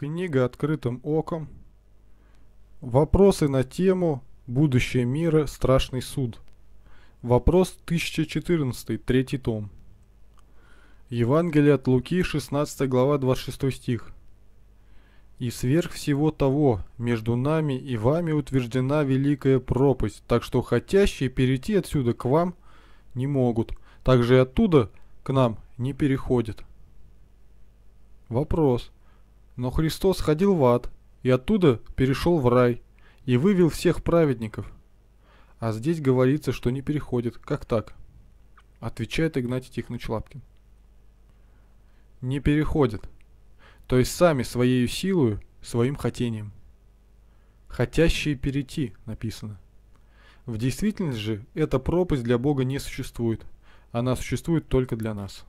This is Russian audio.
Книга «Открытым оком». Вопросы на тему «Будущее мира. Страшный суд». Вопрос 1014, третий том. Евангелие от Луки, 16 глава, 26 стих. «И сверх всего того, между нами и вами утверждена великая пропасть, так что хотящие перейти отсюда к вам не могут, также и оттуда к нам не переходят». Вопрос. Но Христос ходил в ад, и оттуда перешел в рай, и вывел всех праведников. А здесь говорится, что не переходит. Как так? Отвечает Игнатий Тихонович Лапкин. Не переходит. То есть сами своей силою, своим хотением. Хотящие перейти, написано. В действительности же эта пропасть для Бога не существует. Она существует только для нас.